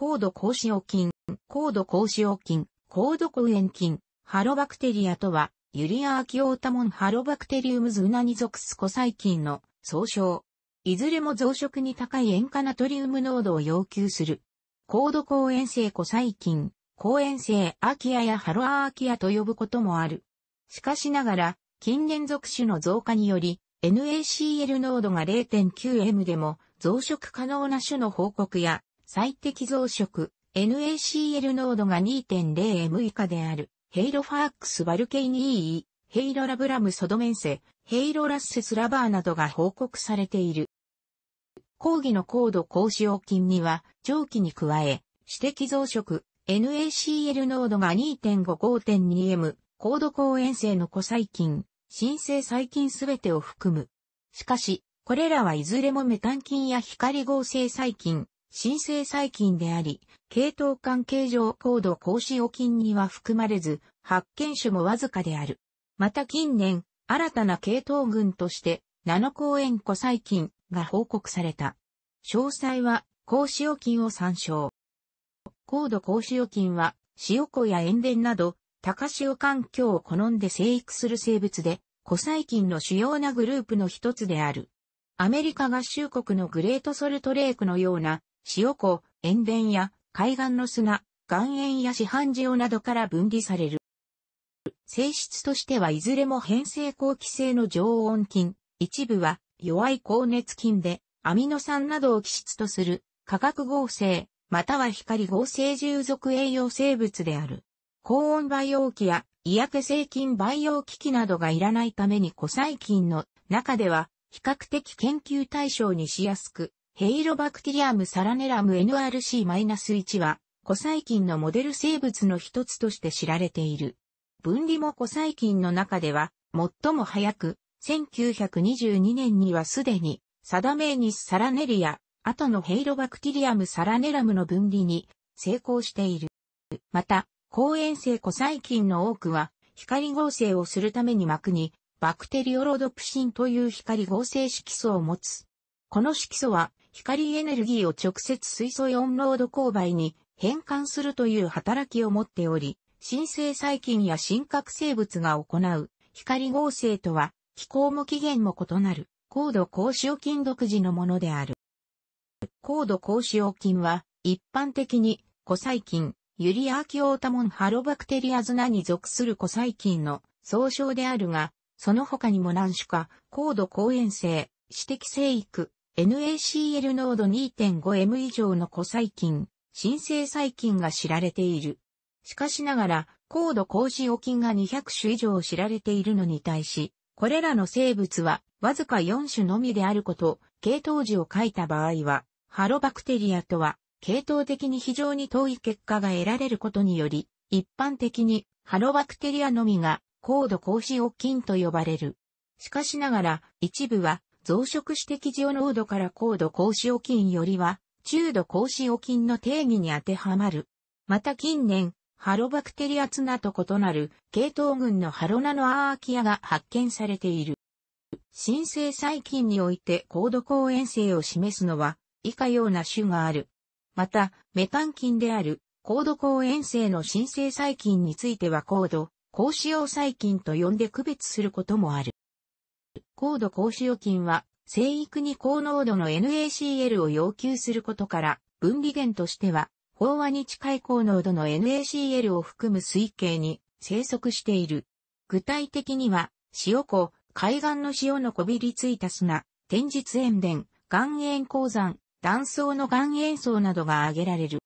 高度高使用菌、高度高使用菌、高度抗炎菌、ハロバクテリアとは、ユリア・アキオータモン・ハロバクテリウムズ・ウナニ属スコ細菌の総称。いずれも増殖に高い塩化ナトリウム濃度を要求する。高度抗炎性コ細菌、抗炎性アキアやハロアーキアと呼ぶこともある。しかしながら、近年属種の増加により、NaCl 濃度が 0.9m でも増殖可能な種の報告や最適増殖 NaCl 濃度が 2.0M 以下である、ヘイロファークスバルケイニー、ヘイロラブラムソドメンセ、ヘイロラッセスラバーなどが報告されている。抗議の高度高使用菌には、蒸気に加え、指摘増殖、NaCl 濃度が 2.5-5.2M、高度抗炎性の古細菌、新生細菌すべてを含む。しかし、これらはいずれもメタン菌や光合成細菌、新生細菌であり、系統関係上高度高使用菌には含まれず、発見種もわずかである。また近年、新たな系統群として、ナノ公園古細菌が報告された。詳細は、高使用菌を参照。高度高使用菌は、塩湖や塩田など、高潮環境を好んで生育する生物で、古細菌の主要なグループの一つである。アメリカ合衆国のグレートソルトレークのような塩湖、塩田や海岸の砂、岩塩や市販塩などから分離される。性質としてはいずれも変性後期性の常温菌、一部は弱い高熱菌で、アミノ酸などを基質とする化学合成、または光合成従属栄養生物である。高温培養器や胃焼け性菌培養機器などがいらないために古細菌の中では比較的研究対象にしやすく、ヘイロバクテリアムサラネラム NRC-1 は、古細菌のモデル生物の一つとして知られている。分離も古細菌の中では、最も早く、1922年にはすでに、サダメーニス・サラネリア、後のヘイロバクテリアム・サラネラムの分離に成功している。また、抗炎性古細菌の多くは、光合成をするために膜に、バクテリオロドプシンという光合成色素を持つ。この色素は、光エネルギーを直接水素イオンロード勾配に変換するという働きを持っており、新生細菌や真核生物が行う光合成とは気候も起源も異なる高度高塩菌独自のものである。高度高塩菌は一般的に古細菌、ユリアーキオータモンハロバクテリアズナに属する古細菌の総称であるが、その他にも何種か高度抗炎性、指摘生育、NACL 濃度 2.5M 以上の古細菌、新生細菌が知られている。しかしながら、高度高使用菌が200種以上知られているのに対し、これらの生物はわずか4種のみであること、系統時を書いた場合は、ハロバクテリアとは、系統的に非常に遠い結果が得られることにより、一般的にハロバクテリアのみが高度高使用菌と呼ばれる。しかしながら、一部は増殖して基濃度から高度高塩菌よりは、中度高塩菌の定義に当てはまる。また近年、ハロバクテリアツナと異なる系統群のハロナノアーキアが発見されている。新生細菌において高度抗炎性を示すのは以下ような種がある。また、メタン菌である高度抗炎性の新生細菌については高度、高使用細菌と呼んで区別することもある。高度高使用金は、生育に高濃度の NaCl を要求することから、分離源としては、飽和に近い高濃度の NaCl を含む水系に生息している。具体的には、塩湖、海岸の塩のこびりついた砂、天日塩田、岩塩鉱山、断層の岩塩層などが挙げられる。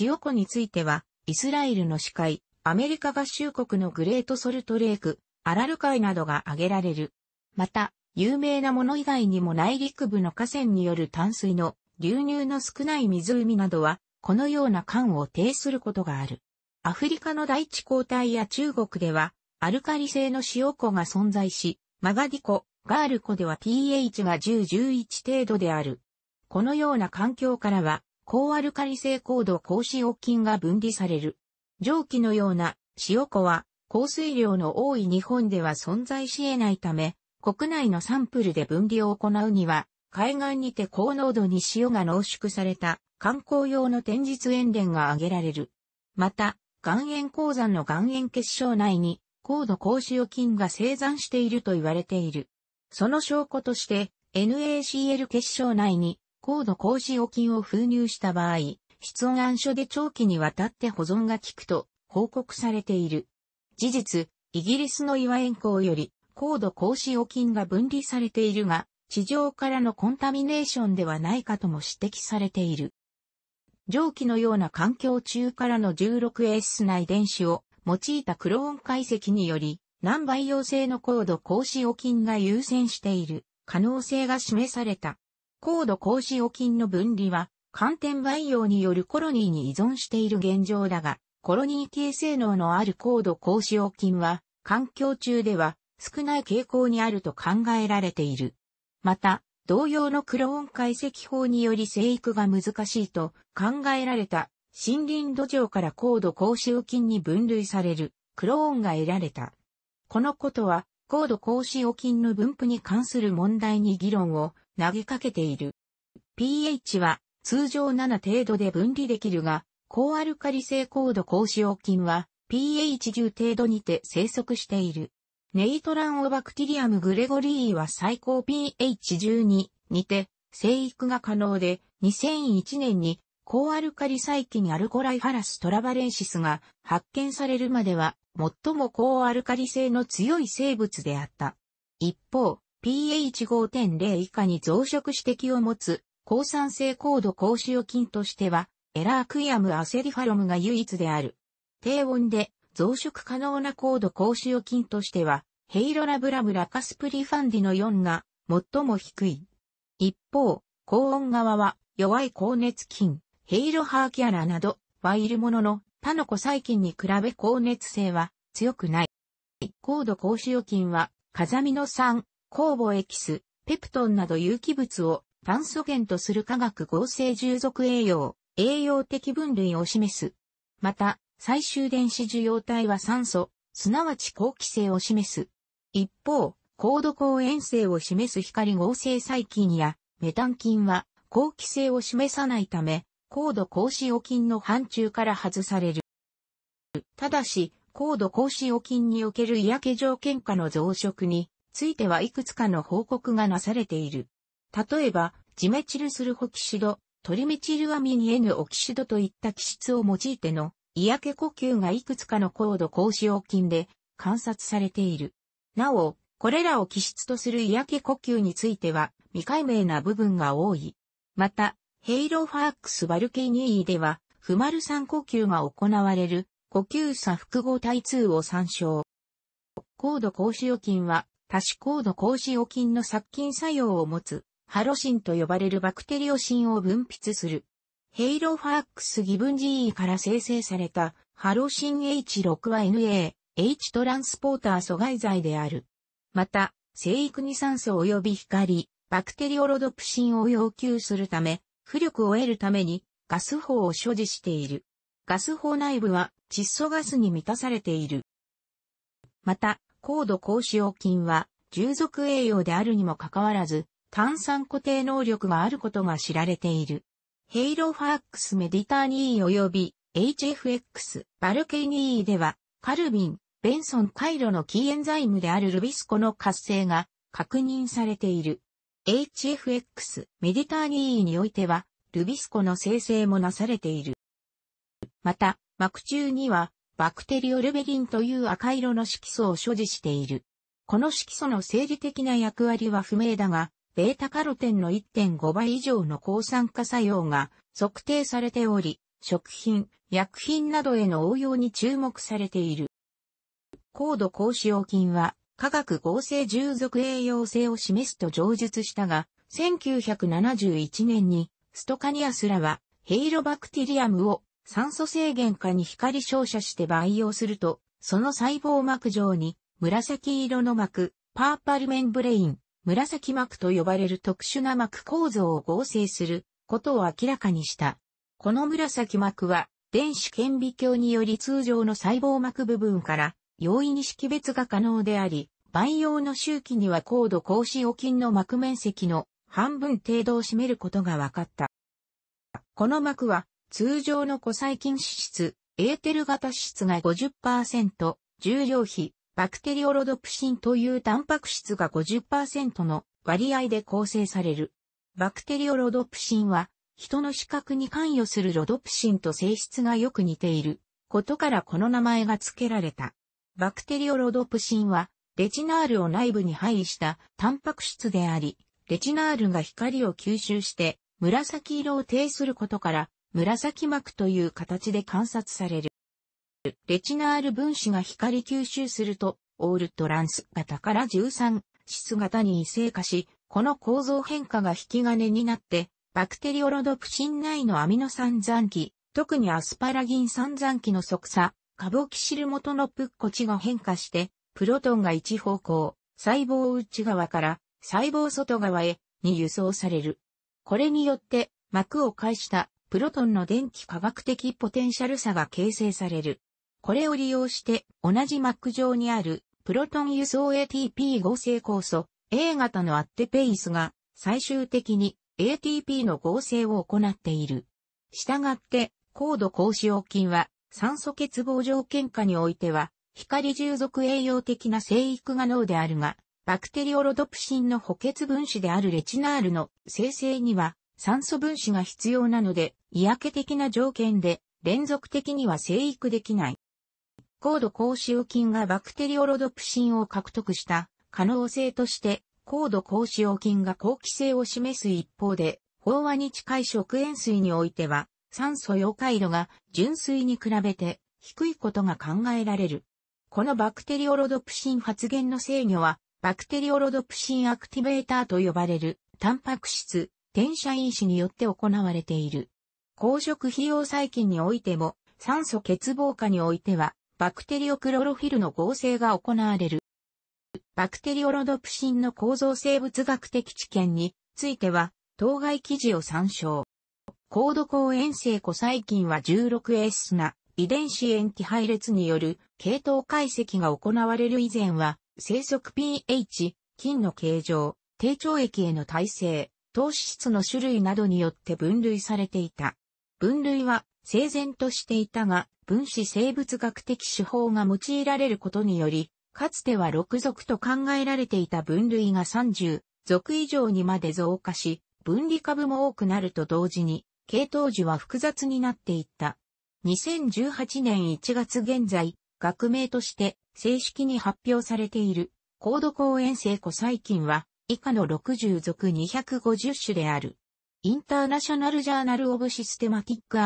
塩湖については、イスラエルの司会、アメリカ合衆国のグレートソルトレーク、アラル海などが挙げられる。また、有名なもの以外にも内陸部の河川による淡水の流入の少ない湖などは、このような管を呈することがある。アフリカの大地交代や中国では、アルカリ性の塩湖が存在し、マガディ湖、ガール湖では pH が10-11程度である。このような環境からは、高アルカリ性高度高塩菌が分離される。蒸気のような塩湖は降水量の多い日本では存在し得ないため、国内のサンプルで分離を行うには、海岸にて高濃度に塩が濃縮された観光用の天日塩田が挙げられる。また、岩塩鉱山の岩塩結晶内に高度高塩菌が生産していると言われている。その証拠として、NaCl 結晶内に高度高塩菌を封入した場合、室温暗所で長期にわたって保存が効くと報告されている。事実、イギリスの岩塩港より高度高使菌が分離されているが、地上からのコンタミネーションではないかとも指摘されている。蒸気のような環境中からの 16S 内電子を用いたクローン解析により、難培養性の高度高使用菌が優先している可能性が示された。高度高使用菌の分離は、寒天培養によるコロニーに依存している現状だが、コロニー系性能のある高度高使用菌は、環境中では少ない傾向にあると考えられている。また、同様のクローン解析法により生育が難しいと考えられた森林土壌から高度高使用菌に分類されるクローンが得られた。このことは高度高使用菌の分布に関する問題に議論を投げかけている。pH は通常7程度で分離できるが、高アルカリ性高度高使用菌は pH10 程度にて生息している。ネイトランオバクティリアムグレゴリーは最高 pH12 にて生育が可能で2001年に高アルカリ細菌アルコライハラストラバレンシスが発見されるまでは最も高アルカリ性の強い生物であった。一方、pH5.0 以下に増殖指摘を持つ、高酸性高度高使用菌としては、エラークイアムアセリファロムが唯一である。低温で増殖可能な高度高使用菌としては、ヘイロラブラブラカスプリファンディの4が最も低い。一方、高温側は弱い高熱菌、ヘイロハーキャラなどはいるものの他の古細菌に比べ高熱性は強くない。高度高使用菌は風見の酸、酵母エキス、ペプトンなど有機物を炭素源とする化学合成従属栄養栄養的分類を示す。また、最終電子受容体は酸素、すなわち好気性を示す。一方、高度抗塩性を示す光合成細菌やメタン菌は好気性を示さないため、高度高使用菌の範疇から外される。ただし、高度高使用菌における嫌気条件下の増殖についてはいくつかの報告がなされている。例えば、ジメチルスルホキシド、トリメチルアミニエヌオキシドといった気質を用いての、嫌気呼吸がいくつかの高度高使用菌で観察されている。なお、これらを気質とする嫌気呼吸については未解明な部分が多い。また、ヘイロファークス・バルケニーでは、フマル酸呼吸が行われる呼吸差複合体2を参照。高度高使用菌は多種高度高使用菌の殺菌作用を持つハロシンと呼ばれるバクテリオシンを分泌する。ヘイロファックスギブン GE から生成されたハロシン H6 は NA、H トランスポーター阻害剤である。また、生育に酸素及び光、バクテリオロドプシンを要求するため、浮力を得るためにガス砲を所持している。ガス砲内部は窒素ガスに満たされている。また、高度高使用菌は従属栄養であるにもかかわらず、炭酸固定能力があることが知られている。ヘイロファックスメディターニー及び HFX バルケニーでは、カルビン、ベンソン回路のキーエンザイムであるルビスコの活性が確認されている。HFX メディターニーにおいては、ルビスコの生成もなされている。また、膜中には、バクテリオルベリンという赤色の色素を所持している。この色素の生理的な役割は不明だが、ベータカロテンの1.5倍以上の抗酸化作用が測定されており、食品、薬品などへの応用に注目されている。高度高使用菌は化学合成従属栄養性を示すと上述したが、1971年にストカニアスらはヘイロバクティリアムを酸素制限下に光照射して培養すると、その細胞膜上に紫色の膜、パーパルメンブレイン、紫膜と呼ばれる特殊な膜構造を合成することを明らかにした。この紫膜は電子顕微鏡により通常の細胞膜部分から容易に識別が可能であり、培養の周期には高度高脂肪菌の膜面積の半分程度を占めることが分かった。この膜は通常の古細菌脂質、エーテル型脂質が50%、重量比バクテリオロドプシンというタンパク質が50%の割合で構成される。バクテリオロドプシンは、人の視覚に関与するロドプシンと性質がよく似ていることからこの名前が付けられた。バクテリオロドプシンは、レチナールを内部に配したタンパク質であり、レチナールが光を吸収して紫色を呈することから、紫膜という形で観察される。レチナール分子が光吸収すると、オールトランス型から13質型に異性化し、この構造変化が引き金になって、バクテリオロドプシン内のアミノ酸残機、特にアスパラギン酸残機の即差、カボキシル元のプッコチが変化して、プロトンが一方向、細胞内側から細胞外側へに輸送される。これによって膜を介したプロトンの電気化学的ポテンシャル差が形成される。これを利用して同じ Mac 上にあるプロトン輸送 ATP 合成酵素 A 型のアッテペイスが最終的に ATP の合成を行っている。したがって高度高使用菌は酸素欠乏条件下においては光従属栄養的な生育が脳であるが、バクテリオロドプシンの補欠分子であるレチナールの生成には酸素分子が必要なので、嫌気的な条件で連続的には生育できない。高度高臭菌がバクテリオロドプシンを獲得した可能性として、高度高臭菌が好奇性を示す一方で、飽和に近い食塩水においては、酸素溶解度が純水に比べて低いことが考えられる。このバクテリオロドプシン発現の制御は、バクテリオロドプシンアクティベーターと呼ばれる、タンパク質、転写因子によって行われている。公食費用細菌においても、酸素欠乏化においては、バクテリオクロロフィルの合成が行われる。バクテリオロドプシンの構造生物学的知見については、当該記事を参照。高度抗炎性古細菌は 16S な遺伝子塩基配列による系統解析が行われる以前は、生息 pH、菌の形状、低腸液への耐性、糖質の種類などによって分類されていた。分類は整然としていたが、分子生物学的手法が用いられることにより、かつては6属と考えられていた分類が30属以上にまで増加し、分離株も多くなると同時に、系統樹は複雑になっていった。2018年1月現在、学名として正式に発表されている、高度公園生古細菌は、以下の60属250種である。インターナショナルジャーナルオブシステマティック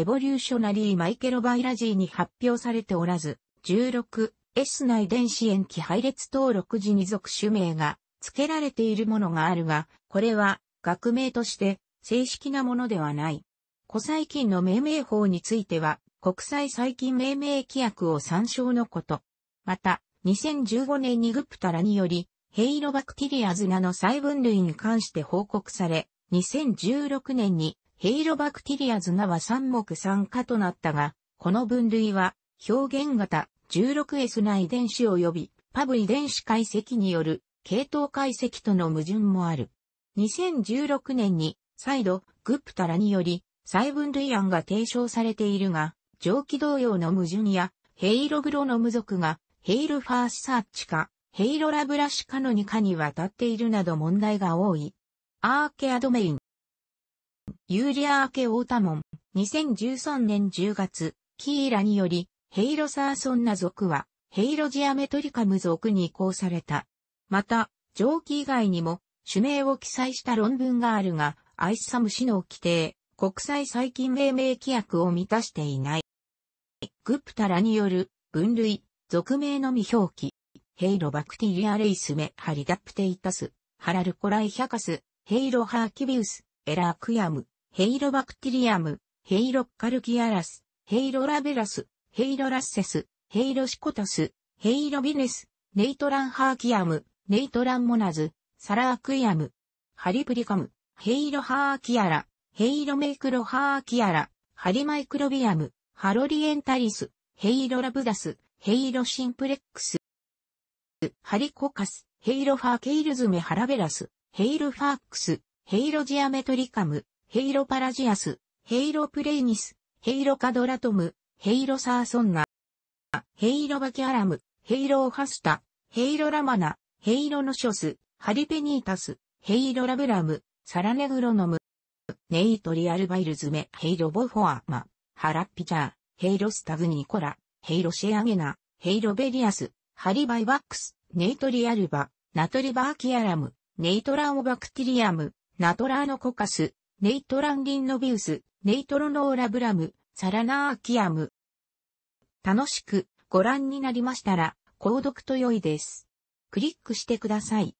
エボリューショナリーマイケロバイラジーに発表されておらず、16、S 内電子塩基配列登録時に属種名が付けられているものがあるが、これは学名として正式なものではない。古細菌の命名法については、国際細菌命名規約を参照のこと。また、2015年にグプタラにより、ヘイロバクティリアズナの細分類に関して報告され、2016年にヘイロバクティリアズナは三目酸化となったが、この分類は表現型 16S 内遺伝子及びパブ遺伝子解析による系統解析との矛盾もある。2016年に再度グプタラにより再分類案が提唱されているが、蒸気同様の矛盾やヘイログロノム族がヘイルファースサーチかヘイロラブラシかの2かにわたっているなど問題が多い。アーケアドメインユーリアーケ・オータモン、2013年10月、キーラにより、ヘイロサーソンナ族は、ヘイロジアメトリカム族に移行された。また、上記以外にも、種名を記載した論文があるが、アイスサム氏の規定、国際細菌命名規約を満たしていない。グプタラによる、分類、属名の未表記、ヘイロバクティリアレイスメハリダプテイタス、ハラルコライヒャカス、ヘイロハーキビウス、エラークヤム、ヘイロバクティリアム、ヘイロッカルキアラス、ヘイロラベラス、ヘイロラッセス、ヘイロシコタス、ヘイロビネス、ネイトランハーキアム、ネイトランモナズ、サラークイアム、ハリプリカム、ヘイロハーキアラ、ヘイロメイクロハーキアラ、ハリマイクロビアム、ハロリエンタリス、ヘイロラブダス、ヘイロシンプレックス、ハリコカス、ヘイロファーケイルズメハラベラス、ヘイロファックス、ヘイロジアメトリカム、ヘイロパラジアス、ヘイロプレイニス、ヘイロカドラトム、ヘイロサーソンナ、ヘイロバキアラム、ヘイロオハスタ、ヘイロラマナ、ヘイロノショス、ハリペニータス、ヘイロラブラム、サラネグロノム、ネイトリアルバイルズメ、ヘイロボフォアマ、ハラッピチャー、ヘイロスタグニコラ、ヘイロシェアゲナ、ヘイロベリアス、ハリバイワックス、ネイトリアルバ、ナトリバーキアラム、ネイトラオバクティリアム、ナトラーノコカス、ネイトランリンノビウス、ネイトロノーラブラム、サラナーキアム。楽しくご覧になりましたら、購読と良いです。クリックしてください。